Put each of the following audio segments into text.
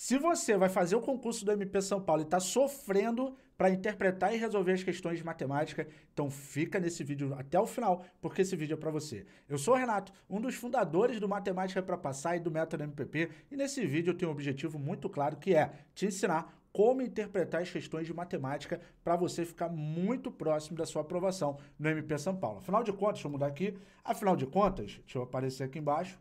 Se você vai fazer o concurso do MP São Paulo e está sofrendo para interpretar e resolver as questões de matemática, então fica nesse vídeo até o final, porque esse vídeo é para você. Eu sou o Renato, um dos fundadores do Matemática para Passar e do Método MPP, e nesse vídeo eu tenho um objetivo muito claro que é te ensinar como interpretar as questões de matemática para você ficar muito próximo da sua aprovação no MP São Paulo. Afinal de contas, deixa eu mudar aqui, afinal de contas, deixa eu aparecer aqui embaixo,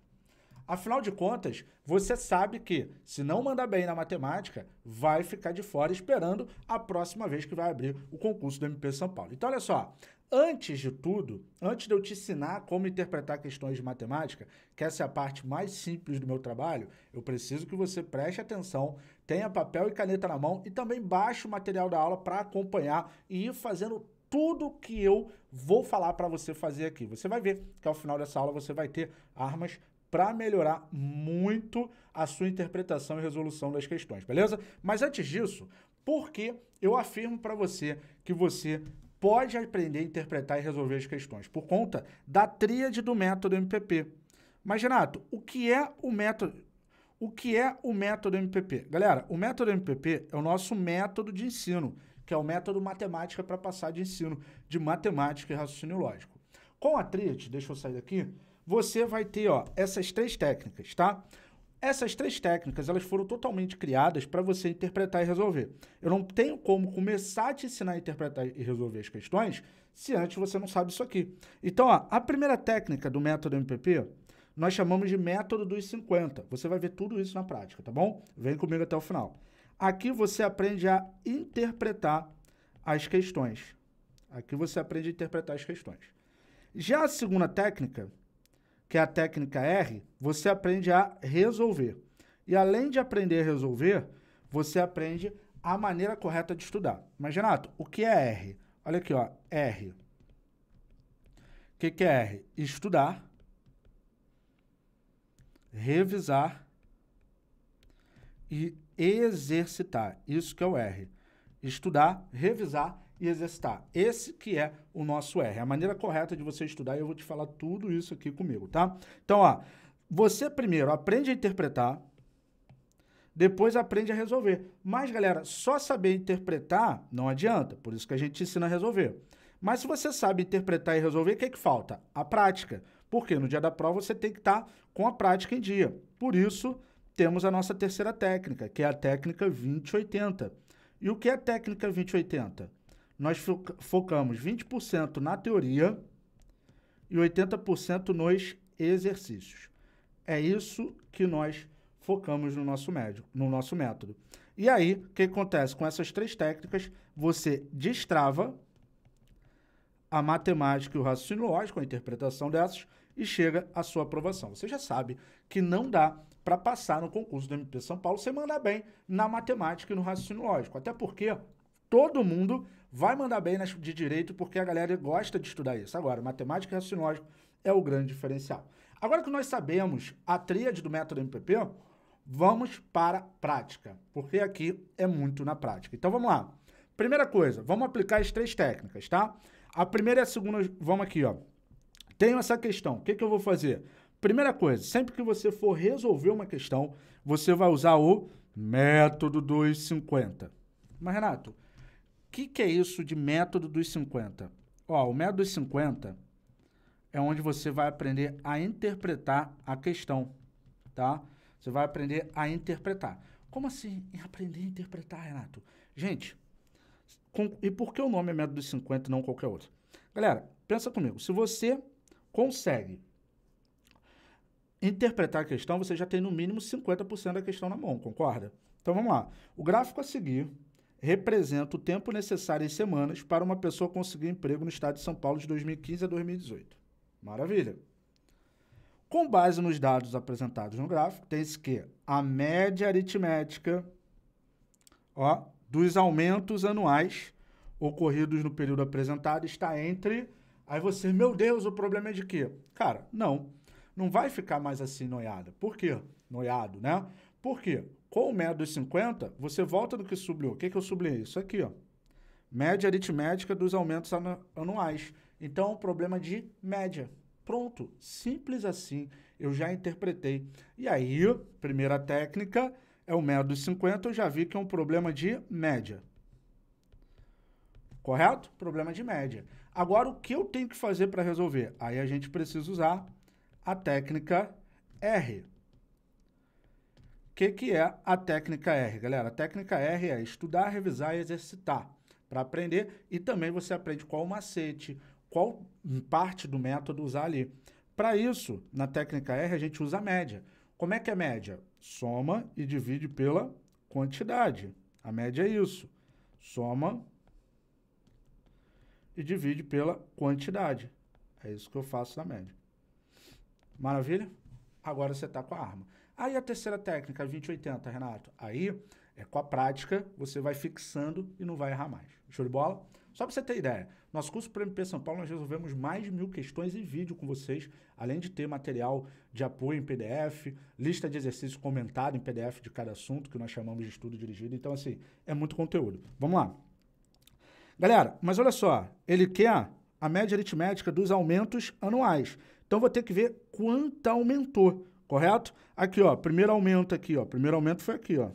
Afinal de contas, você sabe que, se não mandar bem na matemática, vai ficar de fora esperando a próxima vez que vai abrir o concurso do MP São Paulo. Então, olha só, Antes de tudo, antes de eu te ensinar como interpretar questões de matemática, que essa é a parte mais simples do meu trabalho, eu preciso que você preste atenção, tenha papel e caneta na mão e também baixe o material da aula para acompanhar e ir fazendo tudo que eu vou falar para você fazer aqui. Você vai ver que ao final dessa aula você vai ter armas para melhorar muito a sua interpretação e resolução das questões, beleza? Mas antes disso, por que eu afirmo para você que você pode aprender a interpretar e resolver as questões? Por conta da tríade do método MPP. Mas, Renato, o que é o método... O que é o método MPP? Galera, o método MPP é o nosso método de ensino, que é o método matemática para passar de ensino de matemática e raciocínio lógico. Com a tríade, deixa eu sair daqui, você vai ter ó, essas três técnicas, tá? Essas três técnicas, elas foram totalmente criadas para você interpretar e resolver. Eu não tenho como começar a te ensinar a interpretar e resolver as questões se antes você não sabe isso aqui. Então, ó, a primeira técnica do método MPP, nós chamamos de método dos 50. Você vai ver tudo isso na prática, tá bom? Vem comigo até o final. Aqui você aprende a interpretar as questões. Aqui você aprende a interpretar as questões. Já a segunda técnica, que é a técnica R, você aprende a resolver. E além de aprender a resolver, você aprende a maneira correta de estudar. Mas, Renato, o que é R? Olha aqui, ó, R. O que, que é R? Estudar, revisar e exercitar. Isso que é o R. Estudar, revisar e exercitar. Esse que é o nosso R. A maneira correta de você estudar, eu vou te falar tudo isso aqui comigo, tá? Então, ó, você primeiro aprende a interpretar, depois aprende a resolver. Mas, galera, só saber interpretar não adianta, por isso que a gente te ensina a resolver. Mas se você sabe interpretar e resolver, o que, é que falta? A prática. Porque no dia da prova você tem que estar tá com a prática em dia. Por isso, temos a nossa terceira técnica, que é a técnica 2080. E o que é a técnica 2080? nós focamos 20% na teoria e 80% nos exercícios. É isso que nós focamos no nosso, médio, no nosso método. E aí, o que acontece? Com essas três técnicas, você destrava a matemática e o raciocínio lógico, a interpretação dessas, e chega à sua aprovação. Você já sabe que não dá para passar no concurso do MP São Paulo sem mandar bem na matemática e no raciocínio lógico. Até porque todo mundo vai mandar bem de direito porque a galera gosta de estudar isso. Agora, matemática e raciocínio lógico é o grande diferencial. Agora que nós sabemos a tríade do método MPP, vamos para a prática, porque aqui é muito na prática. Então vamos lá. Primeira coisa, vamos aplicar as três técnicas, tá? A primeira e a segunda, vamos aqui, ó. Tenho essa questão, o que, que eu vou fazer? Primeira coisa, sempre que você for resolver uma questão, você vai usar o método 250. Mas, Renato, que, que é isso de método dos 50? Ó, o método dos 50 é onde você vai aprender a interpretar a questão, tá? Você vai aprender a interpretar. Como assim aprender a interpretar, Renato? Gente, com, e por que o nome é método dos 50 e não qualquer outro? Galera, pensa comigo. Se você consegue interpretar a questão, você já tem no mínimo 50% da questão na mão, concorda? Então vamos lá. O gráfico a seguir representa o tempo necessário em semanas para uma pessoa conseguir emprego no estado de São Paulo de 2015 a 2018. Maravilha. Com base nos dados apresentados no gráfico, tem-se que a média aritmética ó, dos aumentos anuais ocorridos no período apresentado está entre. Aí você, meu Deus, o problema é de quê? Cara, não. Não vai ficar mais assim noiada. Por quê? Noiado, né? Por quê? Com o médio dos 50, você volta do que sublinhou. O que, que eu sublinhei? Isso aqui, ó. Média aritmética dos aumentos anuais. Então, um problema de média. Pronto, simples assim, eu já interpretei. E aí, primeira técnica é o médio dos 50, eu já vi que é um problema de média. Correto? Problema de média. Agora, o que eu tenho que fazer para resolver? Aí a gente precisa usar a técnica R que, que é a técnica R, galera? A técnica R é estudar, revisar e exercitar para aprender e também você aprende qual macete, qual parte do método usar ali. Para isso, na técnica R, a gente usa a média. Como é que é a média? Soma e divide pela quantidade. A média é isso. Soma e divide pela quantidade. É isso que eu faço na média. Maravilha? Agora você está com a arma. Aí a terceira técnica, 2080, Renato. Aí, é com a prática, você vai fixando e não vai errar mais. Show de bola? Só para você ter ideia, nosso curso para MP São Paulo, nós resolvemos mais de mil questões em vídeo com vocês, além de ter material de apoio em PDF, lista de exercícios comentado em PDF de cada assunto, que nós chamamos de estudo dirigido. Então, assim, é muito conteúdo. Vamos lá. Galera, mas olha só, ele quer a média aritmética dos aumentos anuais. Então, vou ter que ver quanto aumentou correto? Aqui, ó, primeiro aumento aqui, ó, primeiro aumento foi aqui, ó.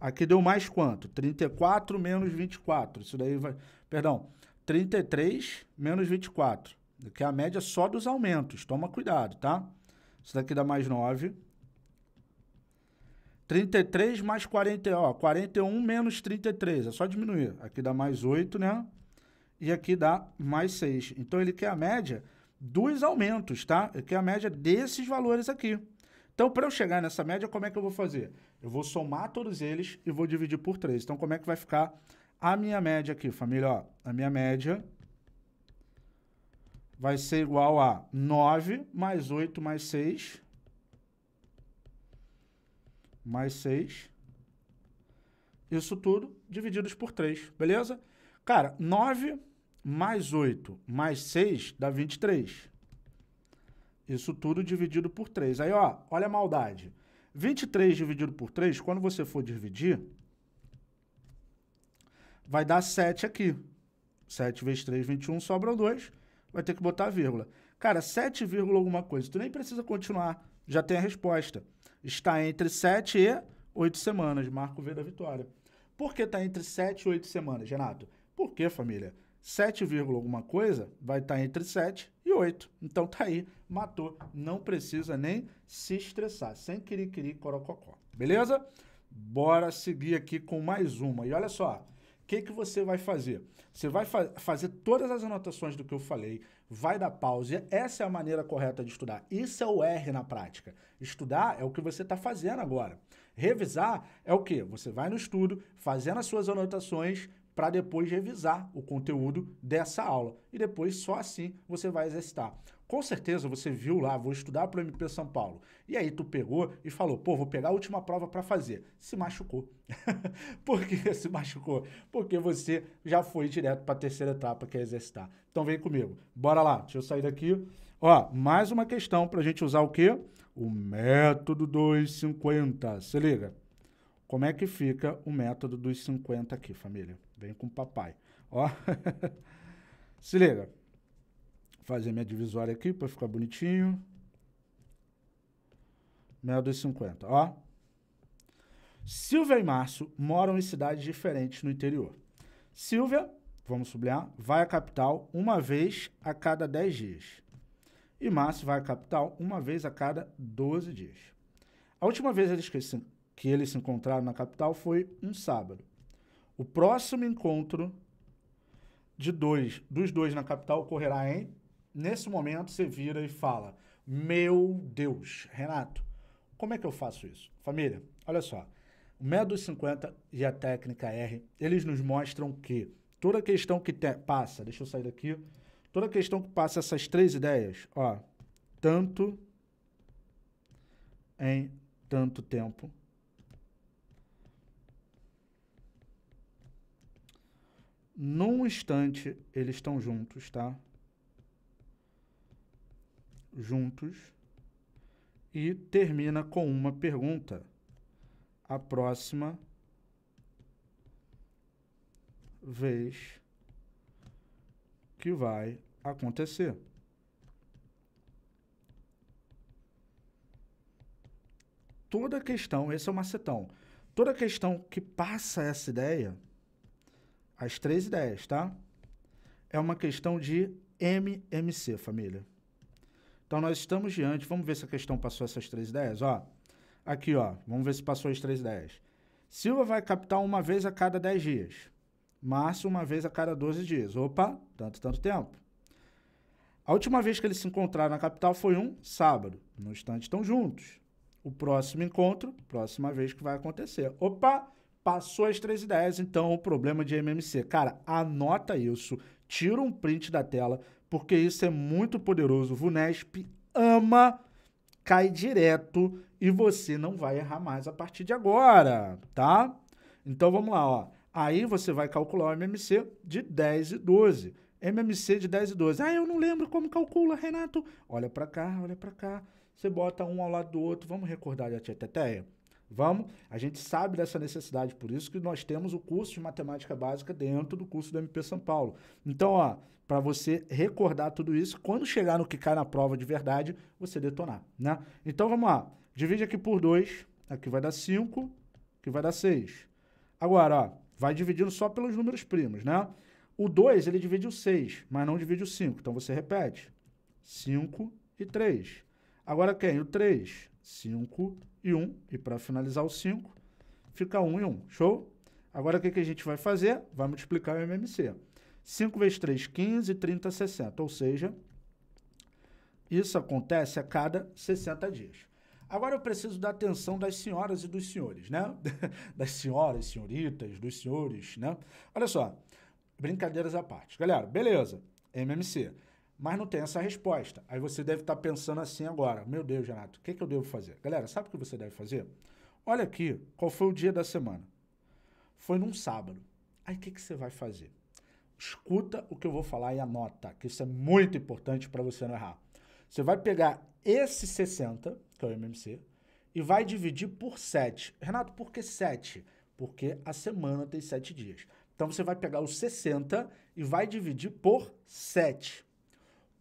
Aqui deu mais quanto? 34 menos 24. Isso daí vai, perdão, 33 menos 24, que é a média só dos aumentos. Toma cuidado, tá? Isso daqui dá mais 9. 33 mais 40, ó, 41 menos 33, é só diminuir. Aqui dá mais 8, né? E aqui dá mais 6. Então ele quer a média dos aumentos, tá? Que é a média desses valores aqui. Então, para eu chegar nessa média, como é que eu vou fazer? Eu vou somar todos eles e vou dividir por 3. Então, como é que vai ficar a minha média aqui, família? Ó, a minha média vai ser igual a 9 mais 8 mais 6 mais 6. Isso tudo divididos por 3, beleza? Cara, 9 mais 8 mais 6 dá 23. Isso tudo dividido por 3. Aí, ó, olha a maldade. 23 dividido por 3, quando você for dividir, vai dar 7 aqui. 7 vezes 3, 21, sobram 2. Vai ter que botar vírgula. Cara, 7, alguma coisa. Tu nem precisa continuar, já tem a resposta. Está entre 7 e 8 semanas. Marco V da vitória. Por que está entre 7 e 8 semanas, Renato? Por que, família? 7, alguma coisa vai estar tá entre 7 e 8. Então tá aí, matou. Não precisa nem se estressar, sem querer, querer, corococó. Beleza? Bora seguir aqui com mais uma. E olha só, o que, que você vai fazer? Você vai fa fazer todas as anotações do que eu falei, vai dar pausa Essa é a maneira correta de estudar. Isso é o R na prática. Estudar é o que você está fazendo agora. Revisar é o que? Você vai no estudo, fazendo as suas anotações, para depois revisar o conteúdo dessa aula. E depois só assim você vai exercitar. Com certeza você viu lá, vou estudar para o MP São Paulo. E aí tu pegou e falou, pô, vou pegar a última prova para fazer. Se machucou. Por que se machucou? Porque você já foi direto para a terceira etapa, que é exercitar. Então vem comigo. Bora lá, deixa eu sair daqui. Ó, mais uma questão para a gente usar o quê? O método 250. Se liga. Como é que fica o método dos 50 aqui, família? Vem com o papai. Ó. Se liga. Vou fazer minha divisória aqui para ficar bonitinho. Mel dos ó. Silvia e Márcio moram em cidades diferentes no interior. Silvia, vamos sublinhar, vai à capital uma vez a cada 10 dias. E Márcio vai à capital uma vez a cada 12 dias. A última vez eles que, se, que eles se encontraram na capital foi um sábado. O próximo encontro de dois, dos dois na capital ocorrerá em. Nesse momento, você vira e fala: Meu Deus, Renato, como é que eu faço isso? Família, olha só. O método 50 e a técnica R, eles nos mostram que toda questão que te, passa, deixa eu sair daqui, toda questão que passa essas três ideias, ó, tanto em tanto tempo Num instante, eles estão juntos, tá? Juntos. E termina com uma pergunta. A próxima vez que vai acontecer. Toda questão, esse é o macetão, toda questão que passa essa ideia às 13h10, tá? É uma questão de MMC, família. Então nós estamos diante, vamos ver se a questão passou essas três h 10 ó. Aqui, ó, vamos ver se passou as três h 10 Silva vai captar uma vez a cada 10 dias. Márcio, uma vez a cada 12 dias. Opa, tanto, tanto tempo. A última vez que eles se encontraram na capital foi um sábado. No instante estão juntos. O próximo encontro, próxima vez que vai acontecer. Opa, Passou as três ideias, então o problema de MMC. Cara, anota isso, tira um print da tela, porque isso é muito poderoso. O Vunesp ama, cai direto e você não vai errar mais a partir de agora, tá? Então vamos lá, ó. Aí você vai calcular o MMC de 10 e 12. MMC de 10 e 12. Ah, eu não lembro como calcula, Renato. Olha para cá, olha para cá. Você bota um ao lado do outro. Vamos recordar da tieteteia? Vamos? A gente sabe dessa necessidade, por isso que nós temos o curso de matemática básica dentro do curso do MP São Paulo. Então, ó, para você recordar tudo isso, quando chegar no que cai na prova de verdade, você detonar, né? Então, vamos lá. Divide aqui por 2, aqui vai dar 5, aqui vai dar 6. Agora, ó, vai dividindo só pelos números primos, né? O 2, ele divide o 6, mas não divide o 5. Então, você repete. 5 e 3. Agora quem? O 3. 5 e 1. E para finalizar o 5, fica 1 e 1. Show? Agora o que, que a gente vai fazer? Vai multiplicar o MMC. 5 vezes 3, 15, 30, 60. Ou seja, isso acontece a cada 60 dias. Agora eu preciso da atenção das senhoras e dos senhores, né? Das senhoras, senhoritas, dos senhores, né? Olha só, brincadeiras à parte. Galera, beleza, MMC mas não tem essa resposta. Aí você deve estar tá pensando assim agora, meu Deus, Renato, o que, que eu devo fazer? Galera, sabe o que você deve fazer? Olha aqui, qual foi o dia da semana? Foi num sábado. Aí o que, que você vai fazer? Escuta o que eu vou falar e anota, que isso é muito importante para você não errar. Você vai pegar esse 60, que é o MMC, e vai dividir por 7. Renato, por que 7? Porque a semana tem 7 dias. Então você vai pegar o 60 e vai dividir por 7.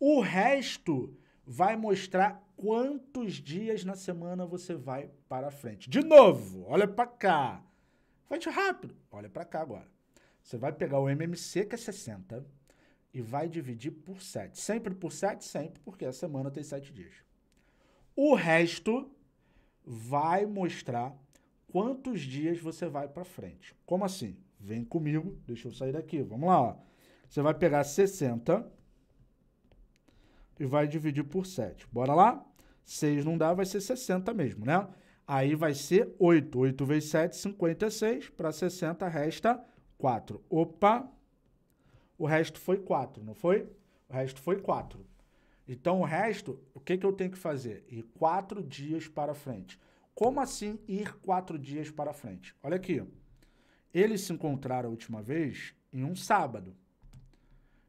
O resto vai mostrar quantos dias na semana você vai para frente. De novo, olha para cá. Frente rápido, olha para cá agora. Você vai pegar o MMC, que é 60, e vai dividir por 7. Sempre por 7, sempre, porque a semana tem 7 dias. O resto vai mostrar quantos dias você vai para frente. Como assim? Vem comigo, deixa eu sair daqui. Vamos lá. Ó. Você vai pegar 60 e vai dividir por 7. Bora lá? 6 não dá, vai ser 60 mesmo, né? Aí vai ser 8. 8 vezes 7, 56. Para 60, resta 4. Opa! O resto foi 4, não foi? O resto foi 4. Então, o resto, o que, que eu tenho que fazer? Ir 4 dias para frente. Como assim ir 4 dias para frente? Olha aqui. Eles se encontraram a última vez em um sábado.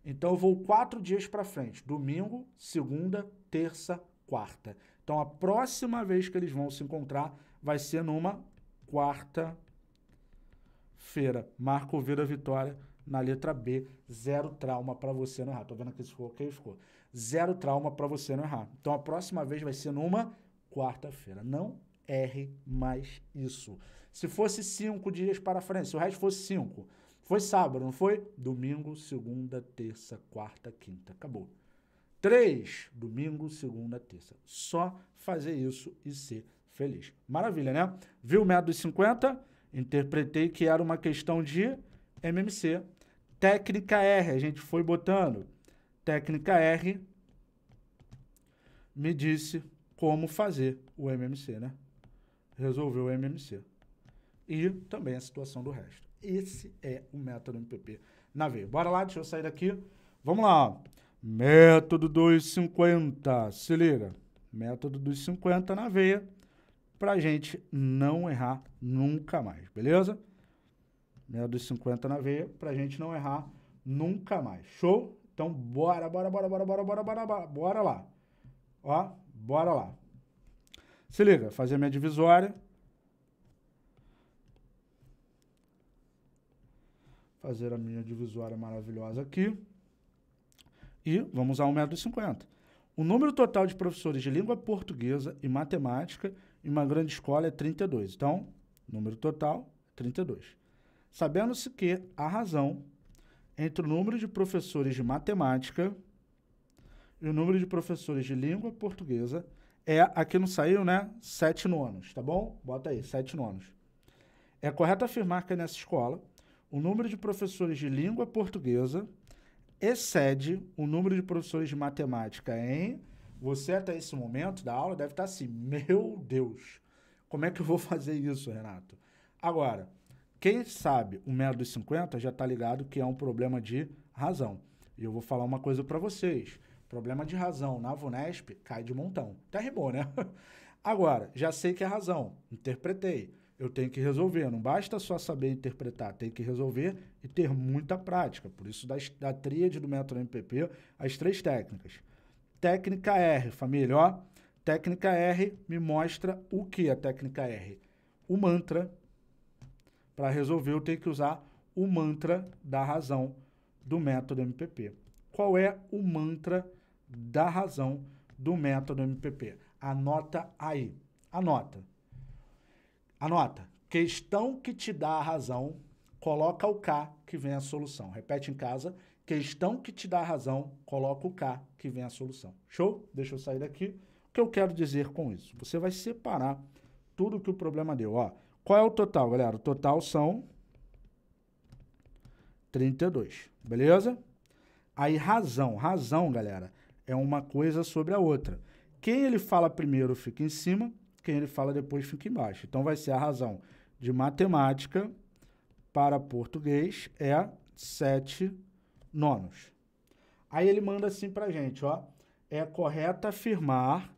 Então eu vou quatro dias para frente: domingo, segunda, terça, quarta. Então a próxima vez que eles vão se encontrar vai ser numa quarta-feira. Marco Vira Vitória na letra B, zero trauma para você não errar. Tô vendo que isso ficou ok, ficou. Zero trauma para você não errar. Então a próxima vez vai ser numa quarta-feira. Não erre mais isso. Se fosse cinco dias para frente, se o resto fosse cinco, foi sábado, não foi? Domingo, segunda, terça, quarta, quinta. Acabou. Três, domingo, segunda, terça. Só fazer isso e ser feliz. Maravilha, né? Viu o método 50? Interpretei que era uma questão de MMC. Técnica R, a gente foi botando. Técnica R me disse como fazer o MMC, né? Resolveu o MMC. E também a situação do resto. Esse é o método MPP na veia. Bora lá, deixa eu sair daqui. Vamos lá. Método 250. Se liga. Método dos 50 na veia. a gente não errar nunca mais, beleza? Método dos 50 na veia. a gente não errar nunca mais. Show? Então, bora, bora, bora, bora, bora, bora, bora, bora, bora lá. Ó, bora lá. Se liga, fazer minha divisória. fazer a minha divisória maravilhosa aqui. E vamos usar 1,50m. O número total de professores de língua portuguesa e matemática em uma grande escola é 32. Então, número total, 32. Sabendo-se que a razão entre o número de professores de matemática e o número de professores de língua portuguesa é, aqui não saiu, né? Sete nonos, tá bom? Bota aí, sete nonos. É correto afirmar que nessa escola o número de professores de língua portuguesa excede o número de professores de matemática em. Você, até esse momento da aula, deve estar assim: meu Deus, como é que eu vou fazer isso, Renato? Agora, quem sabe o método dos 50 já está ligado que é um problema de razão. E eu vou falar uma coisa para vocês: problema de razão na VUNESP cai de montão. Até rimou, né? Agora, já sei que é razão, interpretei eu tenho que resolver. Não basta só saber interpretar, tem que resolver e ter muita prática. Por isso, da, da tríade do método MPP, as três técnicas. Técnica R, família, ó. Técnica R me mostra o que a é técnica R? O mantra. Para resolver, eu tenho que usar o mantra da razão do método MPP. Qual é o mantra da razão do método MPP? Anota aí. Anota. Anota. Questão que te dá a razão, coloca o K que vem a solução. Repete em casa. Questão que te dá a razão, coloca o K que vem a solução. Show? Deixa eu sair daqui. O que eu quero dizer com isso? Você vai separar tudo que o problema deu. Ó, qual é o total, galera? O total são 32, beleza? Aí razão, razão, galera, é uma coisa sobre a outra. Quem ele fala primeiro fica em cima, quem ele fala depois fica embaixo. Então vai ser a razão de matemática para português é sete nonos. Aí ele manda assim para gente, ó. É correto afirmar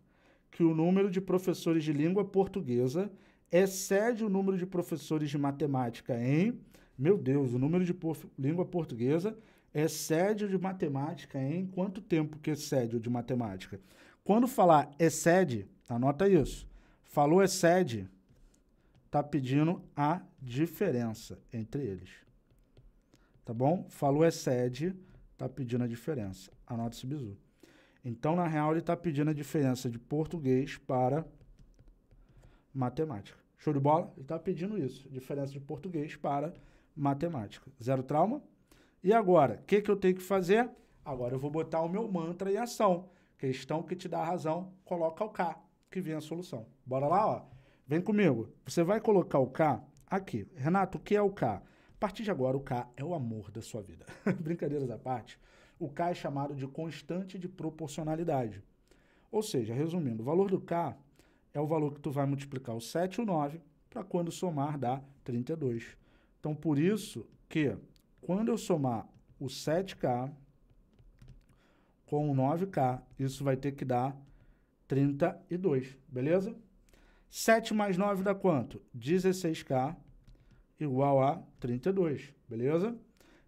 que o número de professores de língua portuguesa excede o número de professores de matemática em... Meu Deus, o número de por, língua portuguesa excede o de matemática em... Quanto tempo que excede o de matemática? Quando falar excede, anota isso. Falou excede, está pedindo a diferença entre eles. Tá bom? Falou excede, está pedindo a diferença. Anota esse bizu. Então, na real, ele está pedindo a diferença de português para matemática. Show de bola? Ele está pedindo isso. Diferença de português para matemática. Zero trauma? E agora, o que, que eu tenho que fazer? Agora eu vou botar o meu mantra em ação. Questão que te dá razão, coloca o K, que vem a solução. Bora lá, ó. Vem comigo. Você vai colocar o K aqui. Renato, o que é o K? A partir de agora, o K é o amor da sua vida. Brincadeiras à parte, o K é chamado de constante de proporcionalidade. Ou seja, resumindo, o valor do K é o valor que tu vai multiplicar o 7 e o 9 para quando somar dar 32. Então, por isso que quando eu somar o 7K com o 9K, isso vai ter que dar 32, beleza? 7 mais 9 dá quanto? 16K igual a 32, beleza?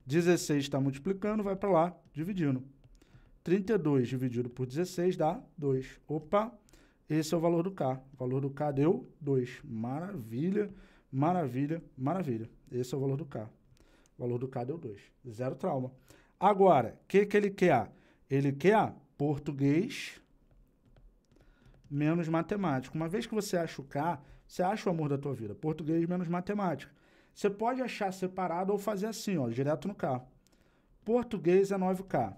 16 está multiplicando, vai para lá, dividindo. 32 dividido por 16 dá 2. Opa, esse é o valor do K. O valor do K deu 2. Maravilha, maravilha, maravilha. Esse é o valor do K. O valor do K deu 2. Zero trauma. Agora, o que, que ele quer? Ele quer português menos matemática. Uma vez que você acha o K, você acha o amor da tua vida. Português menos matemática. Você pode achar separado ou fazer assim, ó, direto no K. Português é 9K.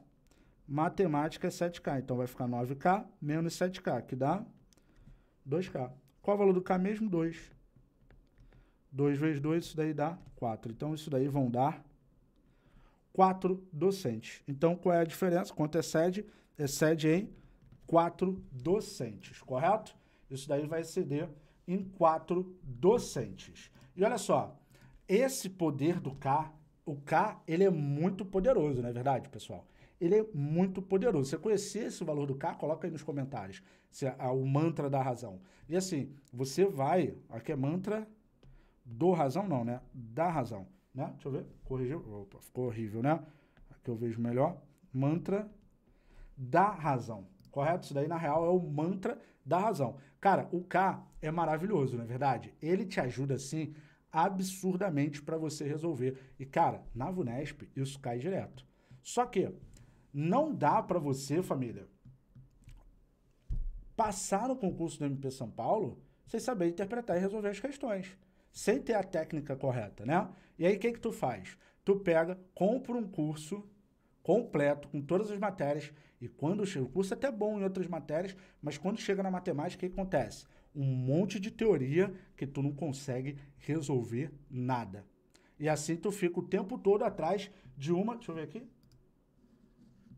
Matemática é 7K. Então vai ficar 9K menos 7K, que dá 2K. Qual o valor do K mesmo? 2. 2 vezes 2, isso daí dá 4. Então isso daí vão dar 4 docentes. Então qual é a diferença? Quanto excede? É excede é em quatro docentes, correto? Isso daí vai exceder em quatro docentes. E olha só, esse poder do K, o K, ele é muito poderoso, não é verdade, pessoal? Ele é muito poderoso. você conhecer esse valor do K, coloca aí nos comentários. Se é o mantra da razão. E assim, você vai... Aqui é mantra do razão, não, né? Da razão, né? Deixa eu ver. Corrigiu. Opa, ficou horrível, né? Aqui eu vejo melhor. Mantra da razão correto? Isso daí, na real, é o mantra da razão. Cara, o K é maravilhoso, não é verdade? Ele te ajuda, assim, absurdamente para você resolver. E, cara, na VUNESP, isso cai direto. Só que não dá para você, família, passar no concurso do MP São Paulo sem saber interpretar e resolver as questões. Sem ter a técnica correta, né? E aí, o que, que tu faz? Tu pega, compra um curso completo, com todas as matérias. E quando chega, o curso é até bom em outras matérias, mas quando chega na matemática, o que acontece? Um monte de teoria que tu não consegue resolver nada. E assim tu fica o tempo todo atrás de uma. Deixa eu ver aqui.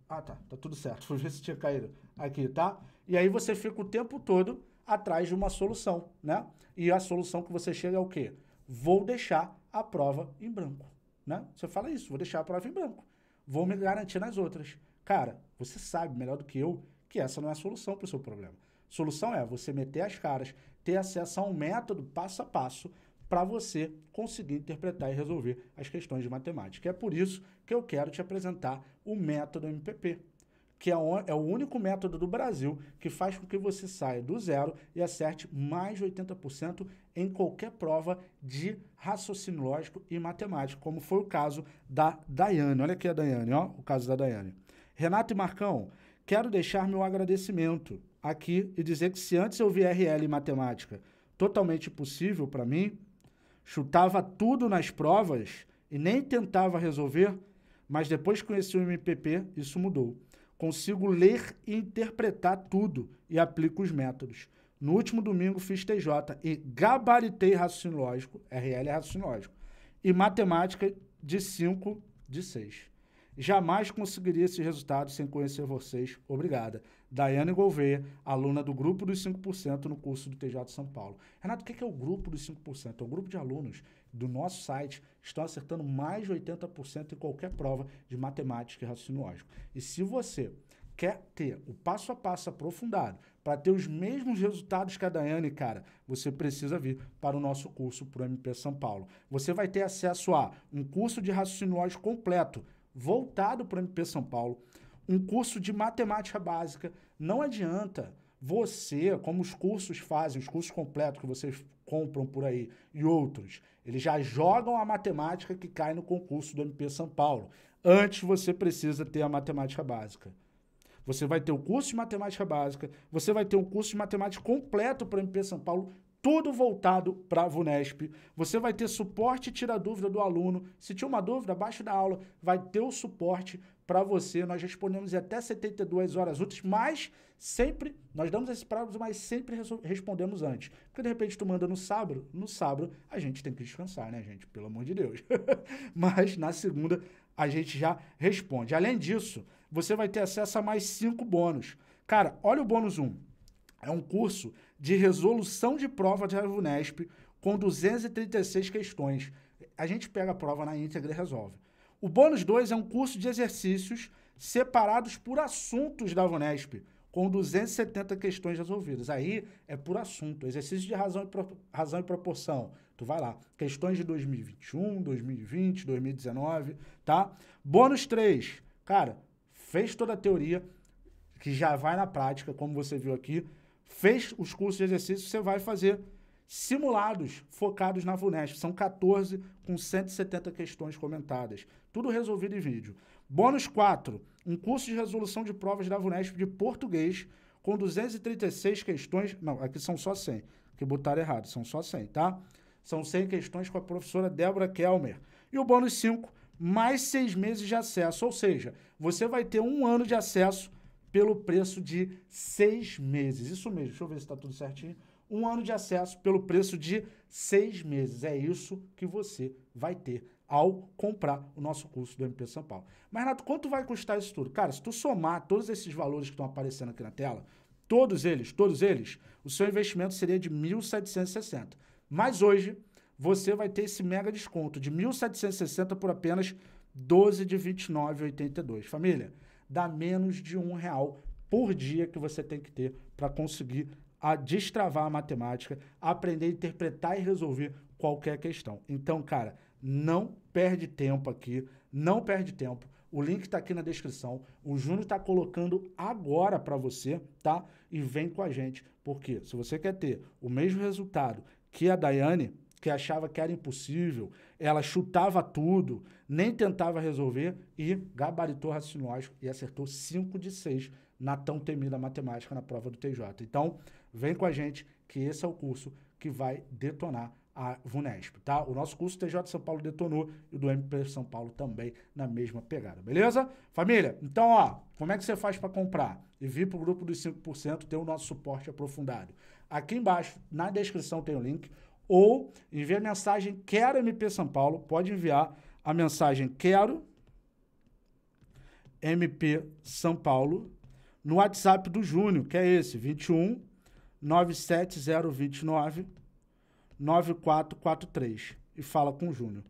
Ah, tá. Tá tudo certo. vou ver se tinha caído. Aqui, tá? E aí você fica o tempo todo atrás de uma solução, né? E a solução que você chega é o quê? Vou deixar a prova em branco, né? Você fala isso, vou deixar a prova em branco vou me garantir nas outras. Cara, você sabe melhor do que eu que essa não é a solução para o seu problema. Solução é você meter as caras, ter acesso a um método passo a passo para você conseguir interpretar e resolver as questões de matemática. É por isso que eu quero te apresentar o método MPP que é, o, é o único método do Brasil que faz com que você saia do zero e acerte mais de 80% em qualquer prova de raciocínio lógico e matemático, como foi o caso da Daiane. Olha aqui a Daiane, ó, o caso da Daiane. Renato e Marcão, quero deixar meu agradecimento aqui e dizer que se antes eu vi RL e matemática totalmente possível para mim, chutava tudo nas provas e nem tentava resolver, mas depois que conheci o MPP, isso mudou. Consigo ler e interpretar tudo e aplico os métodos. No último domingo fiz TJ e gabaritei raciocínio lógico, RL é raciocínio lógico, e matemática de 5 de 6. Jamais conseguiria esses resultados sem conhecer vocês. Obrigada. Daiane Gouveia, aluna do Grupo dos 5% no curso do TJ São Paulo. Renato, o que é o Grupo dos 5%? É o grupo de alunos do nosso site que estão acertando mais de 80% em qualquer prova de matemática e raciocínio lógico. E se você quer ter o passo a passo aprofundado para ter os mesmos resultados que a Daiane, cara, você precisa vir para o nosso curso para o MP São Paulo. Você vai ter acesso a um curso de raciocínio lógico completo voltado para o MP São Paulo, um curso de matemática básica. Não adianta você, como os cursos fazem, os cursos completos que vocês compram por aí e outros, eles já jogam a matemática que cai no concurso do MP São Paulo. Antes você precisa ter a matemática básica. Você vai ter o curso de matemática básica, você vai ter um curso de matemática completo para o MP São Paulo tudo voltado para a VUNESP. Você vai ter suporte tira dúvida do aluno. Se tiver uma dúvida, abaixo da aula, vai ter o suporte para você. Nós respondemos em até 72 horas úteis, mas sempre, nós damos esses prazos, mas sempre respondemos antes. Porque de repente tu manda no sábado, no sábado a gente tem que descansar, né, gente? Pelo amor de Deus. mas na segunda a gente já responde. Além disso, você vai ter acesso a mais cinco bônus. Cara, olha o bônus 1. Um. É um curso de resolução de prova da Avunesp com 236 questões. A gente pega a prova na íntegra e resolve. O bônus 2 é um curso de exercícios separados por assuntos da Avunesp, com 270 questões resolvidas. Aí é por assunto, exercício de razão e, pro, razão e proporção. Tu vai lá, questões de 2021, 2020, 2019, tá? Bônus 3, cara, fez toda a teoria, que já vai na prática, como você viu aqui, Fez os cursos de exercício, você vai fazer simulados focados na VUNESP. São 14 com 170 questões comentadas. Tudo resolvido em vídeo. Bônus 4, um curso de resolução de provas da VUNESP de português com 236 questões. Não, aqui são só 100, que botaram errado, são só 100, tá? São 100 questões com a professora Débora Kelmer. E o bônus 5, mais seis meses de acesso, ou seja, você vai ter um ano de acesso pelo preço de seis meses. Isso mesmo, deixa eu ver se está tudo certinho. Um ano de acesso pelo preço de seis meses. É isso que você vai ter ao comprar o nosso curso do MP São Paulo. Mas, Renato, quanto vai custar isso tudo? Cara, se tu somar todos esses valores que estão aparecendo aqui na tela, todos eles, todos eles, o seu investimento seria de 1.760. Mas hoje, você vai ter esse mega desconto de 1.760 por apenas 12 de 29,82. Família, dá menos de um real por dia que você tem que ter para conseguir a destravar a matemática, aprender a interpretar e resolver qualquer questão. Então, cara, não perde tempo aqui, não perde tempo. O link está aqui na descrição. O Júnior está colocando agora para você, tá? E vem com a gente, porque se você quer ter o mesmo resultado que a Daiane, que achava que era impossível, ela chutava tudo, nem tentava resolver e gabaritou raciocínio lógico e acertou 5 de 6 na tão temida matemática na prova do TJ. Então, vem com a gente que esse é o curso que vai detonar a VUNESP, tá? O nosso curso TJ São Paulo detonou e do MP São Paulo também na mesma pegada, beleza? Família, então, ó, como é que você faz para comprar? E vir pro grupo dos 5%, tem o nosso suporte aprofundado. Aqui embaixo, na descrição tem o link ou envia a mensagem Quero MP São Paulo. Pode enviar a mensagem Quero MP São Paulo no WhatsApp do Júnior, que é esse, 21 97029 9443. E fala com o Júnior,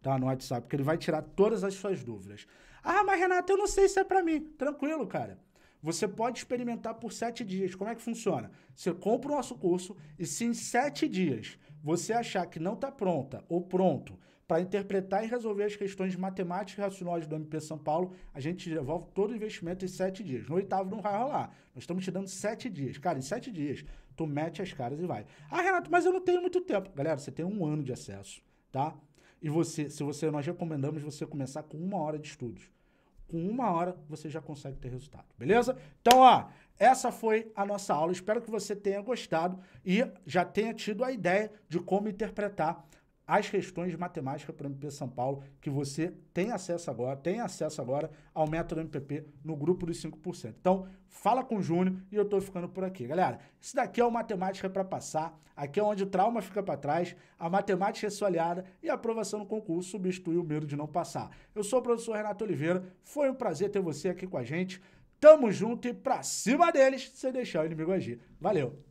tá? No WhatsApp, que ele vai tirar todas as suas dúvidas. Ah, mas Renato, eu não sei se é para mim. Tranquilo, cara. Você pode experimentar por sete dias. Como é que funciona? Você compra o nosso curso e se em sete dias você achar que não está pronta ou pronto para interpretar e resolver as questões matemáticas e racionais do MP São Paulo, a gente devolve todo o investimento em sete dias. No oitavo não vai rolar. Nós estamos te dando sete dias. Cara, em sete dias, tu mete as caras e vai. Ah, Renato, mas eu não tenho muito tempo. Galera, você tem um ano de acesso, tá? E você, se você, nós recomendamos você começar com uma hora de estudos. Com uma hora você já consegue ter resultado, beleza? Então, ó, essa foi a nossa aula. Espero que você tenha gostado e já tenha tido a ideia de como interpretar as questões de matemática para o MP São Paulo, que você tem acesso agora, tem acesso agora ao método MPP no grupo dos 5%. Então, fala com o Júnior e eu estou ficando por aqui. Galera, isso daqui é o Matemática para Passar, aqui é onde o trauma fica para trás, a matemática é sua aliada e a aprovação no concurso substitui o medo de não passar. Eu sou o professor Renato Oliveira, foi um prazer ter você aqui com a gente. Tamo junto e pra cima deles, sem deixar o inimigo agir. Valeu!